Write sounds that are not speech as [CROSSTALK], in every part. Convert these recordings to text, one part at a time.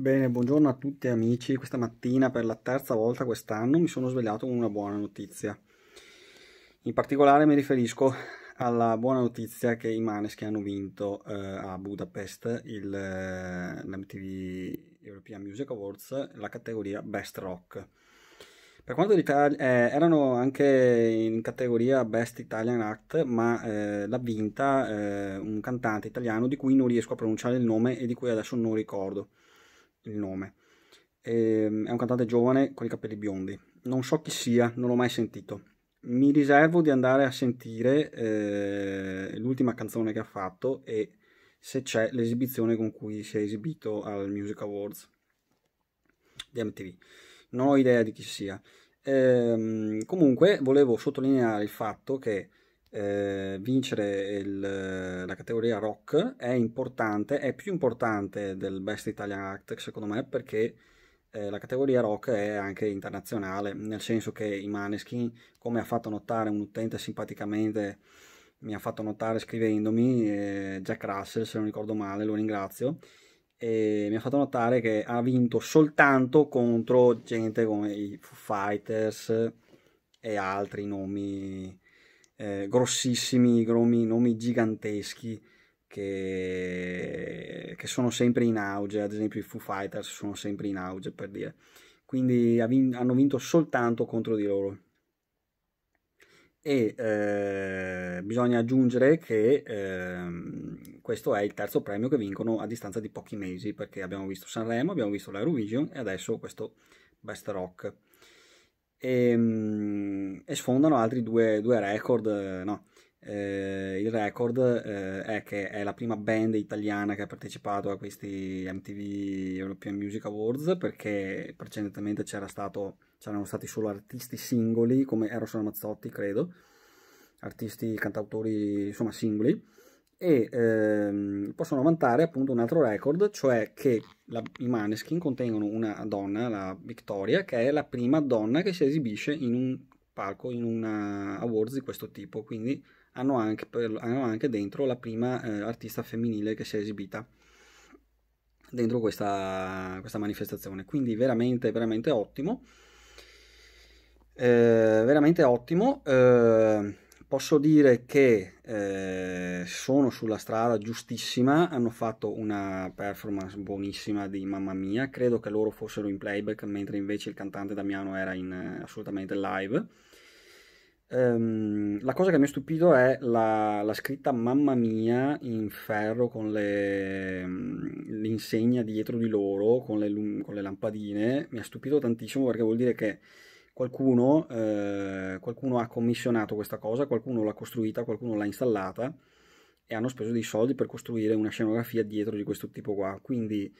Bene, buongiorno a tutti amici. Questa mattina per la terza volta quest'anno mi sono svegliato con una buona notizia. In particolare mi riferisco alla buona notizia che i Maneschi hanno vinto eh, a Budapest il, eh, l'MTV European Music Awards, la categoria Best Rock. Per quanto riguarda eh, erano anche in categoria Best Italian Act, ma eh, l'ha vinta eh, un cantante italiano di cui non riesco a pronunciare il nome e di cui adesso non ricordo il nome. E, ehm, è un cantante giovane con i capelli biondi. Non so chi sia, non l'ho mai sentito. Mi riservo di andare a sentire eh, l'ultima canzone che ha fatto e se c'è l'esibizione con cui si è esibito al Music Awards di MTV. Non ho idea di chi sia. Ehm, comunque volevo sottolineare il fatto che eh, vincere il, la categoria rock è importante, è più importante del Best Italian Act secondo me perché eh, la categoria rock è anche internazionale, nel senso che i Maneskin, come ha fatto notare un utente simpaticamente, mi ha fatto notare scrivendomi, eh, Jack Russell se non ricordo male, lo ringrazio, e mi ha fatto notare che ha vinto soltanto contro gente come i Foo Fighters e altri nomi eh, grossissimi, nomi, nomi giganteschi che, che, sono sempre in auge, ad esempio i Foo Fighters sono sempre in auge per dire, quindi hanno vinto soltanto contro di loro. E eh, bisogna aggiungere che eh, questo è il terzo premio che vincono a distanza di pochi mesi, perché abbiamo visto Sanremo, abbiamo visto l'Eurovision e adesso questo Best Rock e, ehm, e sfondano altri due, due record, eh, no. Eh, il record eh, è che è la prima band italiana che ha partecipato a questi MTV European Music Awards perché precedentemente c'era stato, c'erano stati solo artisti singoli come Eros Ramazzotti credo artisti, cantautori insomma singoli e ehm, possono vantare appunto un altro record, cioè che la, i Maneskin contengono una donna, la Victoria, che è la prima donna che si esibisce in un palco, in una awards di questo tipo, quindi hanno anche, per, hanno anche dentro la prima eh, artista femminile che si è esibita dentro questa, questa manifestazione, quindi veramente, veramente ottimo. Eh, veramente ottimo. Eh, posso dire che eh, sono sulla strada giustissima, hanno fatto una performance buonissima di Mamma Mia, credo che loro fossero in playback mentre invece il cantante Damiano era in, eh, assolutamente live. Um, la cosa che mi ha stupito è la, la, scritta Mamma Mia in ferro con le, mm, l'insegna dietro di loro, con le, con le lampadine, mi ha stupito tantissimo perché vuol dire che Qualcuno, eh, qualcuno ha commissionato questa cosa, qualcuno l'ha costruita, qualcuno l'ha installata e hanno speso dei soldi per costruire una scenografia dietro di questo tipo qua. Quindi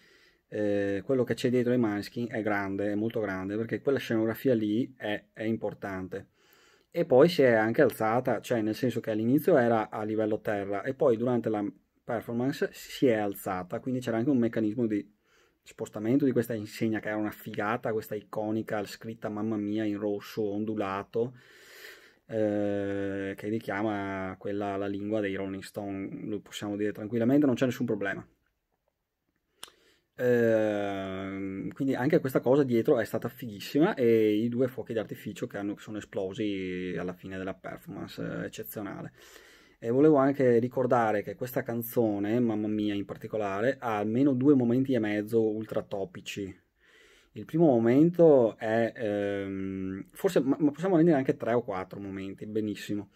eh, quello che c'è dietro ai Maneskin è grande, è molto grande, perché quella scenografia lì è, è importante. E poi si è anche alzata, cioè nel senso che all'inizio era a livello terra e poi durante la performance si è alzata, quindi c'era anche un meccanismo di spostamento di questa insegna che era una figata, questa iconica scritta mamma mia in rosso ondulato eh, che richiama quella la lingua dei Rolling Stone, lo possiamo dire tranquillamente, non c'è nessun problema. Eh, quindi anche questa cosa dietro è stata fighissima e i due fuochi d'artificio che, hanno, che sono esplosi alla fine della performance eh, eccezionale. E volevo anche ricordare che questa canzone, Mamma mia in particolare, ha almeno due momenti e mezzo ultra topici. Il primo momento è, ehm, forse, ma, possiamo rendere anche tre o quattro momenti, benissimo.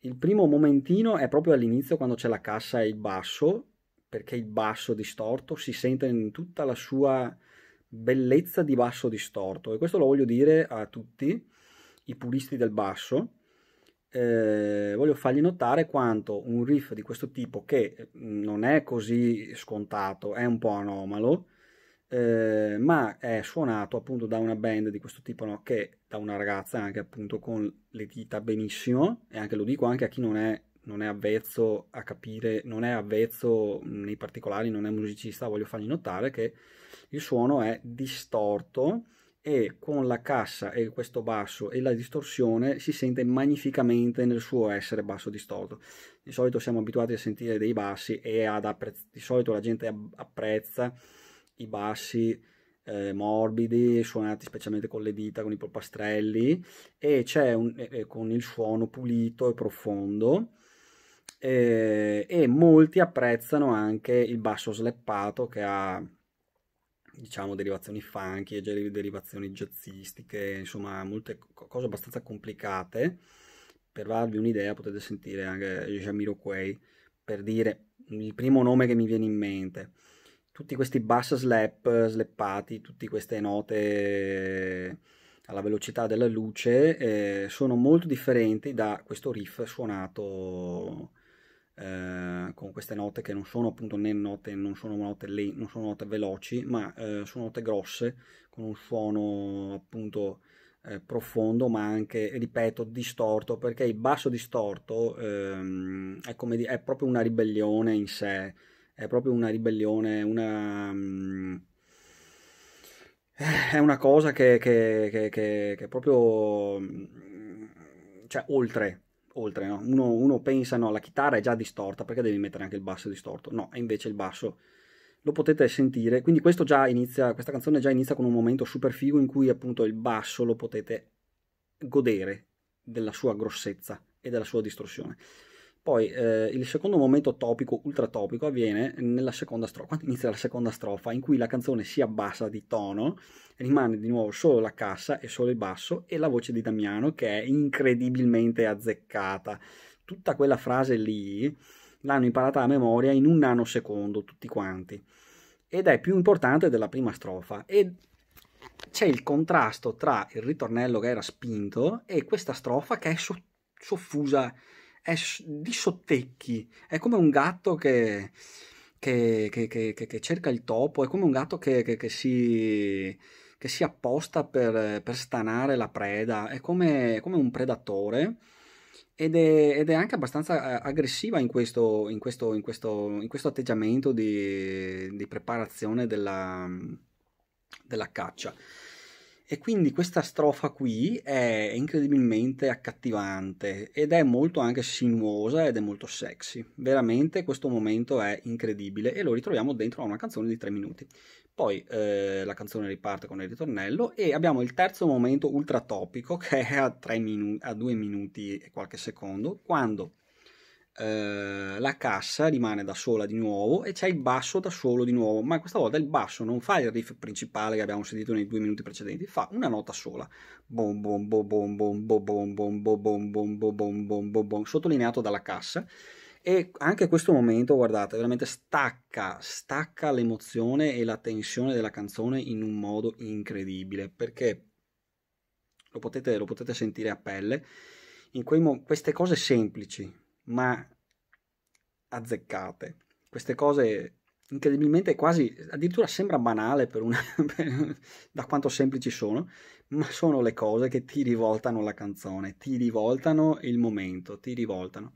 Il primo momentino è proprio all'inizio quando c'è la cassa e il basso, perché il basso distorto si sente in tutta la sua bellezza di basso distorto. E questo lo voglio dire a tutti i puristi del basso, eh, voglio fargli notare quanto un riff di questo tipo, che mm, non è così scontato, è un po' anomalo, eh, ma è suonato appunto da una band di questo tipo, no? che da una ragazza anche appunto con le dita benissimo, e anche lo dico anche a chi non è, non è avvezzo a capire, non è avvezzo mm, nei particolari, non è musicista, voglio fargli notare che il suono è distorto e con la cassa e questo basso e la distorsione si sente magnificamente nel suo essere basso distorto. Di solito siamo abituati a sentire dei bassi e di solito la gente apprezza i bassi eh, morbidi, suonati specialmente con le dita, con i polpastrelli e c'è un, eh, con il suono pulito e profondo. Eh, e molti apprezzano anche il basso sleppato che ha diciamo derivazioni funky e derivazioni jazzistiche, insomma molte cose abbastanza complicate. Per darvi un'idea potete sentire anche Jamiro Quay per dire il primo nome che mi viene in mente. Tutti questi bass slap, slappati, tutte queste note alla velocità della luce eh, sono molto differenti da questo riff suonato eh, con queste note che non sono appunto né note, non sono note, le, non sono note veloci, ma eh, sono note grosse, con un suono appunto eh, profondo, ma anche, ripeto, distorto, perché il basso distorto ehm, è, come di, è proprio una ribellione in sé, è proprio una ribellione, una... Um, è una cosa che, che, che, che, che proprio... Mm, cioè, oltre, oltre, no? uno, uno, pensa no, la chitarra è già distorta perché devi mettere anche il basso distorto, no, e invece il basso lo potete sentire, quindi inizia, questa canzone già inizia con un momento super figo in cui appunto il basso lo potete godere della sua grossezza e della sua distorsione. Poi eh, il secondo momento topico, ultra topico, avviene nella seconda strofa, quando inizia la seconda strofa, in cui la canzone si abbassa di tono, rimane di nuovo solo la cassa e solo il basso e la voce di Damiano che è incredibilmente azzeccata. Tutta quella frase lì l'hanno imparata a memoria in un nanosecondo tutti quanti ed è più importante della prima strofa e c'è il contrasto tra il ritornello che era spinto e questa strofa che è so- soffusa è di sottecchi, è come un gatto che, che, che, che cerca il topo, è come un gatto che, si, si, apposta per, per, stanare la preda, è come, come un predatore. Ed è, ed è, anche abbastanza eh, aggressiva in questo, in questo, in questo, in questo atteggiamento di, di preparazione della, della caccia. E quindi questa strofa qui è incredibilmente accattivante ed è molto anche sinuosa ed è molto sexy. Veramente questo momento è incredibile e lo ritroviamo dentro a una canzone di tre minuti. Poi eh, la canzone riparte con il ritornello e abbiamo il terzo momento ultratopico [LAUGHS] che è a, minu- a due minuti e qualche secondo, quando eh, la cassa rimane da sola di nuovo e c'è il basso da solo di nuovo, ma questa volta il basso non fa il riff principale che abbiamo sentito nei due minuti precedenti, fa una nota sola, bom bom bom bom bom bom bom bom bom bom bom bom bom bom, sottolineato dalla cassa e anche questo momento guardate veramente stacca stacca l'emozione e la tensione della canzone in un modo incredibile perché lo potete, lo potete sentire a pelle in quei mo- queste cose semplici ma azzeccate. Queste cose incredibilmente quasi, addirittura sembra banale per una, [LAUGHS] da quanto semplici sono, ma sono le cose che ti rivoltano la canzone, ti rivoltano il momento, ti rivoltano.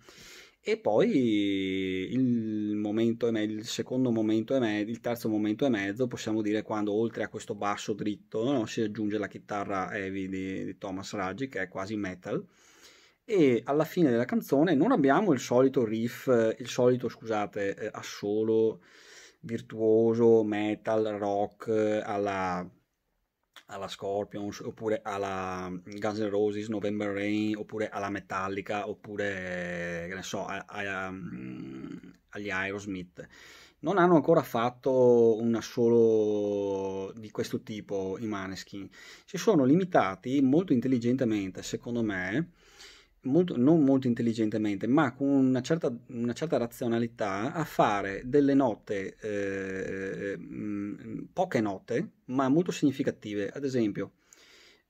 E poi il, momento, il secondo momento e mezzo, il terzo momento e mezzo, possiamo dire quando oltre a questo basso dritto no, si aggiunge la chitarra heavy di, di Thomas Raggi che è quasi metal e alla fine della canzone non abbiamo il solito riff, il solito, scusate, eh, assolo virtuoso, metal, rock, eh, alla, alla Scorpions, oppure alla mm, Guns N' Roses, November Rain, oppure alla Metallica, oppure, eh, che ne so, a, a, mm, agli Aerosmith. Non hanno ancora fatto un assolo di questo tipo i Maneskin. Si sono limitati molto intelligentemente, secondo me, molto, non molto intelligentemente, ma con una certa, una certa razionalità, a fare delle note, eh, mm, poche note, ma molto significative. Ad esempio,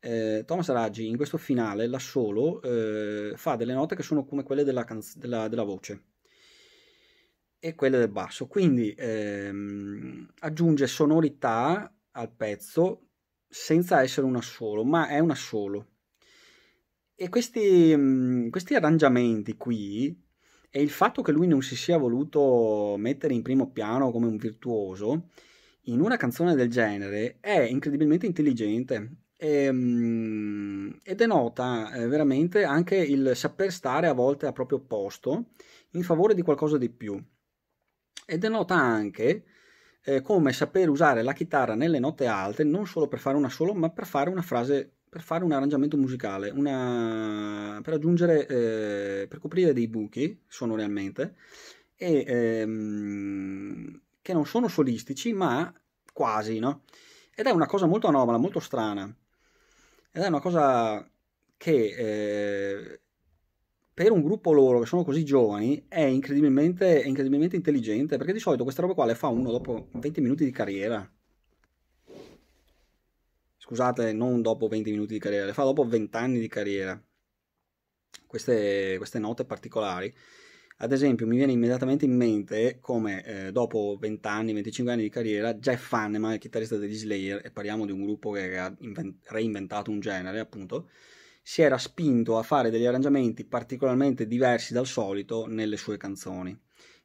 eh, Thomas Raggi in questo finale, da solo, eh, fa delle note che sono come quelle della, canz- della, della voce e quelle del basso, quindi ehm, aggiunge sonorità al pezzo senza essere un assolo ma è un assolo e questi, mhmm, questi arrangiamenti qui e il fatto che lui non si sia voluto mettere in primo piano come un virtuoso in una canzone del genere è incredibilmente intelligente e, ehm, e, denota eh, veramente anche il saper stare a volte a proprio posto in favore di qualcosa di più e denota anche eh, come saper usare la chitarra nelle note alte non solo per fare una solo ma per fare una frase per fare un arrangiamento musicale, una, per aggiungere, eh, per coprire dei buchi sonoramente, e, ehm, che non sono solistici, ma quasi, no? Ed è una cosa molto anomala, molto strana. Ed è una cosa che eh, per un gruppo loro che sono così giovani è incredibilmente, è incredibilmente intelligente, perché di solito questa roba qua le fa uno dopo 20 minuti di carriera. Scusate, non dopo 20 minuti di carriera, le fa dopo 20 anni di carriera. Queste, queste note particolari. Ad esempio, mi viene immediatamente in mente come eh, dopo 20 anni, 25 anni di carriera, Jeff Hanneman, il chitarrista degli Slayer, e parliamo di un gruppo che ha reinventato un genere, appunto, si era spinto a fare degli arrangiamenti particolarmente diversi dal solito nelle sue canzoni.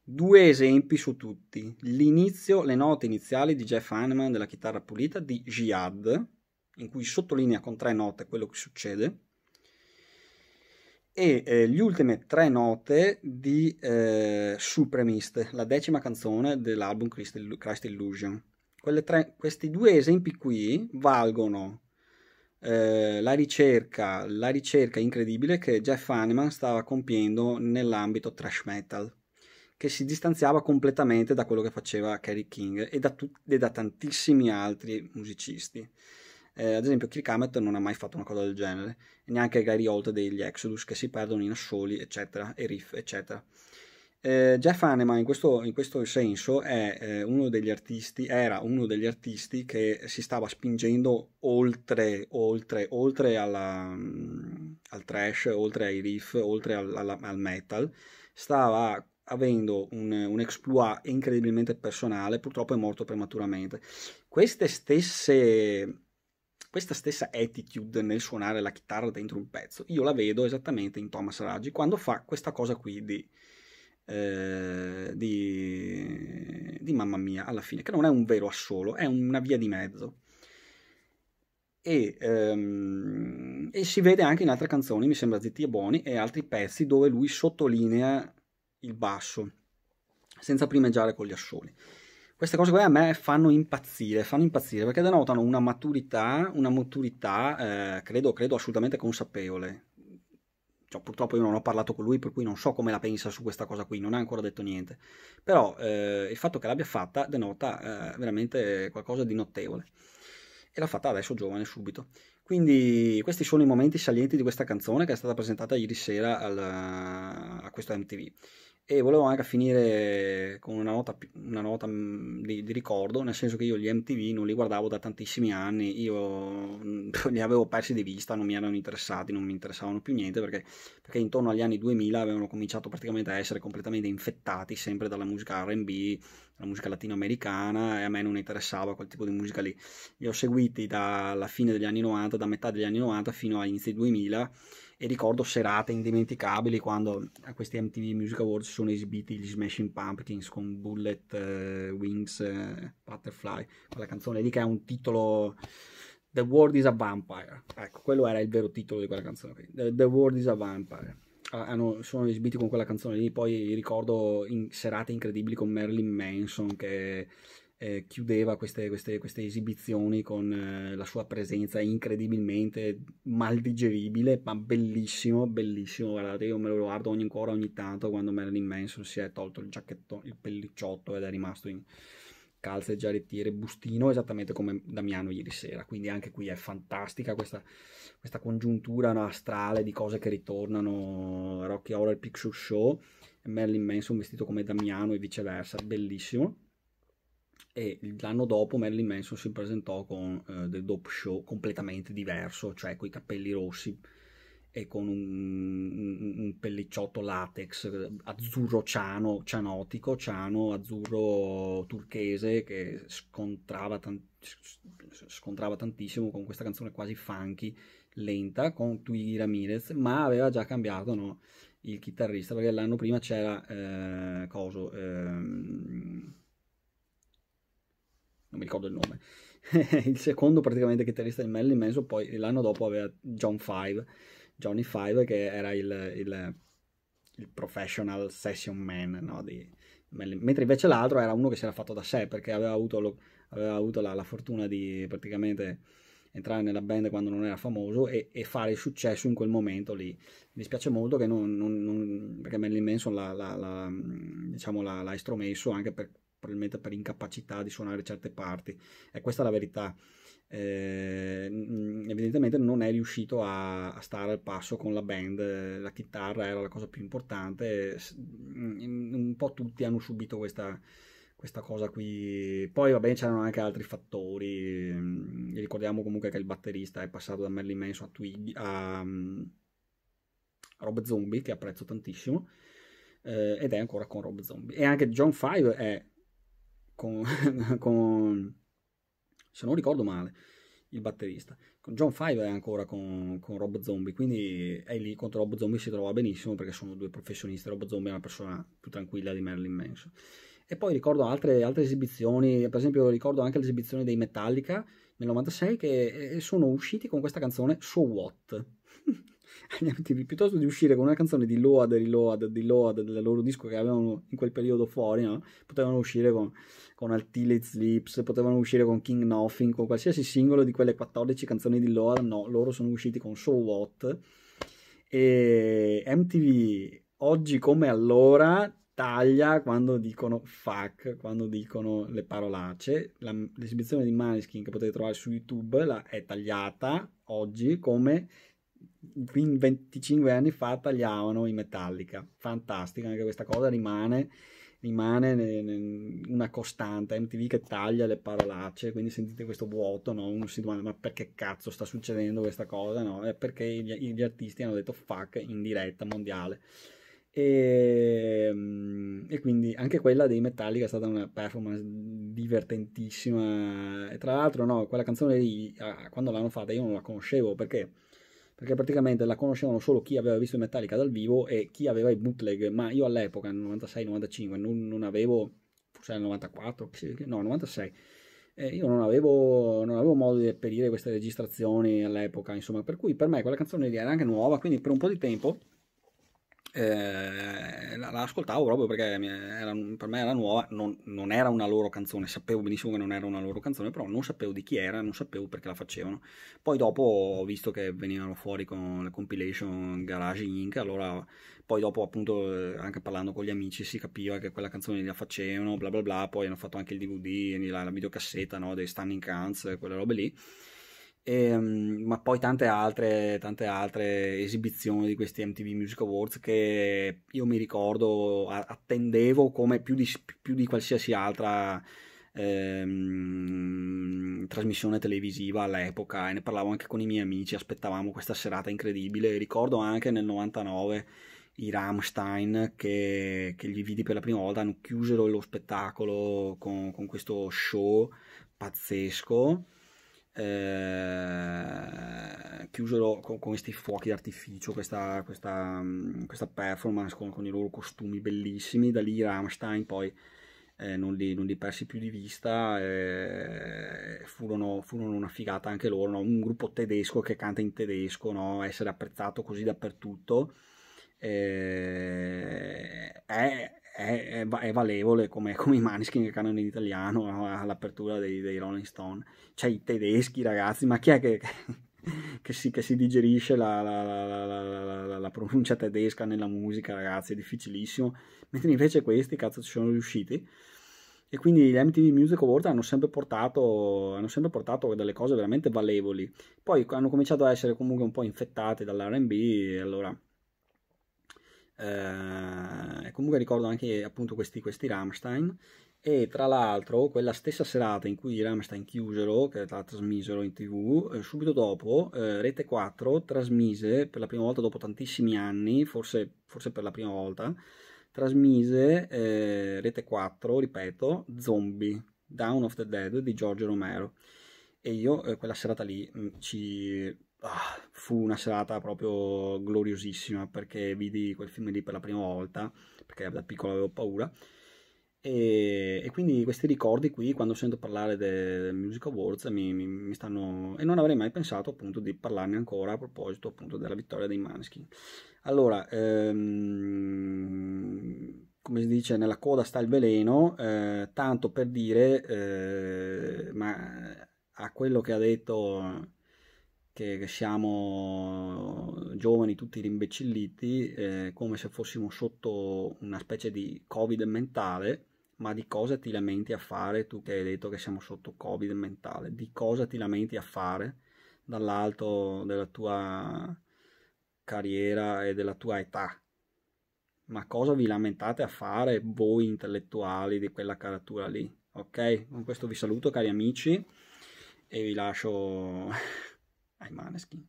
Due esempi su tutti. L'inizio, le note iniziali di Jeff Hanneman della chitarra pulita di Jihad, in cui sottolinea con tre note quello che succede e eh, le ultime tre note di eh, Supremist, la decima canzone dell'album Christ, Ill- Christ Illusion. Tre, questi due esempi qui valgono eh, la, ricerca, la ricerca incredibile che Jeff Hanneman stava compiendo nell'ambito thrash metal, che si distanziava completamente da quello che faceva Kerry King e da, tu- e da tantissimi altri musicisti. Eh, ad esempio, Kirk Hammett non ha mai fatto una cosa del genere, neanche Gary Holt degli Exodus che si perdono in assoli, eccetera, e riff, eccetera. Eh, Jeff Hanneman in questo, in questo senso è, eh, uno artisti, era uno degli artisti che si stava spingendo oltre, oltre, oltre alla, mm, al trash, oltre ai riff, oltre al, alla, al metal, stava avendo un, un, exploit incredibilmente personale, purtroppo è morto prematuramente. Queste stesse questa stessa attitude nel suonare la chitarra dentro un pezzo, io la vedo esattamente in Thomas Raggi quando fa questa cosa qui di, eh, di, di Mamma Mia alla fine, che non è un vero assolo, è una via di mezzo. E, ehm, e, si vede anche in altre canzoni, mi sembra Zitti e Boni, e altri pezzi dove lui sottolinea il basso senza primeggiare con gli assoli queste cose qua a me fanno impazzire, fanno impazzire perché denotano una maturità, una maturità eh, credo, credo assolutamente consapevole. Cioè, purtroppo io non ho parlato con lui, per cui non so come la pensa su questa cosa qui, non ha ancora detto niente. Però eh, il fatto che l'abbia fatta denota eh, veramente qualcosa di notevole. E l'ha fatta adesso giovane, subito. Quindi questi sono i momenti salienti di questa canzone che è stata presentata ieri sera al, a questo MTV. E volevo anche finire con una nota, una nota mm, di, di, ricordo, nel senso che io gli MTV non li guardavo da tantissimi anni, io mm, [LAUGHS] li avevo persi di vista, non mi erano interessati, non mi interessavano più niente, perché, perché intorno agli anni 2000 avevano cominciato praticamente a essere completamente infettati sempre dalla musica RB, la musica latinoamericana e a me non interessava quel tipo di musica lì. Li ho seguiti dalla fine degli anni 90, da metà degli anni 90 fino agli inizi 2000 e ricordo serate indimenticabili quando a questi MTV Music Awards sono esibiti gli Smashing Pumpkins con Bullet, uh, Wings, uh, Butterfly, quella canzone lì che ha un titolo The World is a Vampire, ecco, quello era il vero titolo di quella canzone lì. The, The World is a Vampire. Ah, hanno, sono esibiti con quella canzone lì, poi ricordo in serate incredibili con Marilyn Manson che eh, chiudeva queste, queste, queste, esibizioni con eh, la sua presenza incredibilmente mal digeribile, ma bellissimo, bellissimo. Guardate, io me lo guardo ogni, ancora ogni tanto quando Marilyn Manson si è tolto il giacchetto, il pellicciotto ed è rimasto in calze, giarrettiere, bustino, esattamente come Damiano ieri sera. Quindi anche qui è fantastica questa, questa congiuntura astrale di cose che ritornano. Rocky Horror Picture Show, Merlin Manson vestito come Damiano e viceversa, bellissimo e l'anno dopo Marilyn Manson si presentò con eh, del dope show completamente diverso, cioè coi capelli rossi e con un, un, un pellicciotto latex eh, azzurro ciano, cianotico, ciano, azzurro turchese che scontrava, tan- scontrava tantissimo con questa canzone quasi funky, lenta, con Twiggy Ramirez, ma aveva già cambiato, no? il chitarrista perché l'anno prima c'era eh, coso ehm, non mi ricordo il nome, [LAUGHS] il secondo praticamente chitarrista di Marilyn Manson, poi l'anno dopo aveva John Five, Johnny Five che era il, il, il professional session man no, di Marilyn. mentre invece l'altro era uno che si era fatto da sé perché aveva avuto, lo, aveva avuto la, la, fortuna di praticamente entrare nella band quando non era famoso e, e fare il successo in quel momento lì. Mi dispiace molto che non, non, non perché Marilyn Manson l'ha, l'ha, l'ha, diciamo l'ha estromesso anche per probabilmente per incapacità di suonare certe parti. E questa è la verità. Eh, evidentemente non è riuscito a, a, stare al passo con la band, la chitarra era la cosa più importante, un po' tutti hanno subito questa, questa cosa qui. Poi va bene, c'erano anche altri fattori, e mm, ricordiamo comunque che il batterista è passato da Merlin Manson a, Twig, a, a mm, Rob Zombie, che apprezzo tantissimo, eh, ed è ancora con Rob Zombie. E anche John Five è con, [LAUGHS] con se non ricordo male, il batterista. Con John Five è ancora con, con, Rob Zombie, quindi è lì contro Rob Zombie si trova benissimo perché sono due professionisti, Rob Zombie è una persona più tranquilla di Marilyn Manson. E poi ricordo altre, altre esibizioni, per esempio ricordo anche l'esibizione dei Metallica nel 96 che eh, sono usciti con questa canzone So What. [LAUGHS] [LAUGHS] andiamo avanti, piuttosto di uscire con una canzone di Load, Reload, di Load del loro disco che avevano in quel periodo fuori, no? potevano uscire con, con Until It Sleeps, potevano uscire con King Nothing, con qualsiasi singolo di quelle 14 canzoni di Load, no, loro sono usciti con So What e MTV oggi come allora taglia quando dicono fuck, quando dicono le parolacce. La, l'esibizione di Maneskin che potete trovare su YouTube la, è tagliata oggi come 25 anni fa tagliavano i Metallica. Fantastica, anche questa cosa rimane, rimane una costante. MTV che taglia le parolacce, quindi sentite questo vuoto, no? uno si domanda ma perché cazzo sta succedendo questa cosa? No? È perché gli, gli artisti hanno detto fuck in diretta mondiale. E, ehm, e, quindi anche quella dei Metallica è stata una performance divertentissima e tra l'altro no, quella canzone lì ah, quando l'hanno fatta io non la conoscevo perché perché praticamente la conoscevano solo chi aveva visto Metallica dal vivo e chi aveva i bootleg, ma io all'epoca, nel 96-95, non, non, avevo, forse nel 94, no, 96, eh, io non avevo, non avevo, modo di reperire queste registrazioni all'epoca, insomma, per cui per me quella canzone lì era anche nuova, quindi per un po' di tempo eh, la, ascoltavo proprio perché era, per me era nuova, non, non, era una loro canzone, sapevo benissimo che non era una loro canzone, però non sapevo di chi era, non sapevo perché la facevano. Poi dopo ho visto che venivano fuori con la compilation Garage Inc., allora poi dopo appunto eh, anche parlando con gli amici si capiva che quella canzone la facevano, bla bla bla, poi hanno fatto anche il DVD, la, la videocassetta no, dei Stunning Cans, quelle robe lì e, ehm, ma poi tante altre, tante altre, esibizioni di questi MTV Music Awards che io mi ricordo attendevo come più di, più di qualsiasi altra ehm, trasmissione televisiva all'epoca e ne parlavo anche con i miei amici, aspettavamo questa serata incredibile, ricordo anche nel 99 i Rammstein che, che gli vidi per la prima volta, hanno chiuso lo spettacolo con, con questo show pazzesco eh, chiusero con, con, questi fuochi d'artificio, questa, questa, mm, questa, performance con, con, i loro costumi bellissimi. Da lì Rammstein poi eh, non, li, non, li, persi più di vista, eh, furono, furono, una figata anche loro, no? un gruppo tedesco che canta in tedesco, no? essere apprezzato così dappertutto. Eh, è è, è, valevole come, come, i Maniskin che cantano in italiano all'apertura dei, dei, Rolling Stone. Cioè i tedeschi ragazzi, ma chi è che, [LAUGHS] che, si, che si, digerisce la, la, la, la, pronuncia tedesca nella musica ragazzi? È difficilissimo. Mentre invece questi cazzo ci sono riusciti. E quindi gli MTV Music Award hanno sempre, portato, hanno sempre portato delle cose veramente valevoli. Poi hanno cominciato a essere comunque un po' infettate dall'RB e allora eh, comunque ricordo anche appunto questi, questi Rammstein e tra l'altro quella stessa serata in cui i Rammstein chiusero, che la trasmisero in tv, eh, subito dopo eh, Rete 4 trasmise per la prima volta dopo tantissimi anni, forse, forse per la prima volta, trasmise eh, Rete 4, ripeto, Zombie, Down of the Dead di Giorgio Romero. E io eh, quella serata lì mh, mm, ci ah, fu una serata proprio gloriosissima perché vidi quel film lì per la prima volta, perché da piccolo avevo paura. E, e, quindi questi ricordi qui, quando sento parlare del Music Awards, mi, mi, mi, stanno... e non avrei mai pensato appunto di parlarne ancora a proposito appunto della vittoria dei Maneskin. Allora, ehm, come si dice, nella coda sta il veleno, eh, tanto per dire, eh, ma a quello che ha detto che siamo giovani tutti rimbecilliti, eh, come se fossimo sotto una specie di covid mentale, ma di cosa ti lamenti a fare tu che hai detto che siamo sotto covid mentale? Di cosa ti lamenti a fare dall'alto della tua carriera e della tua età? Ma cosa vi lamentate a fare voi intellettuali di quella caratura lì? Ok, con questo vi saluto cari amici e vi lascio I'm asking.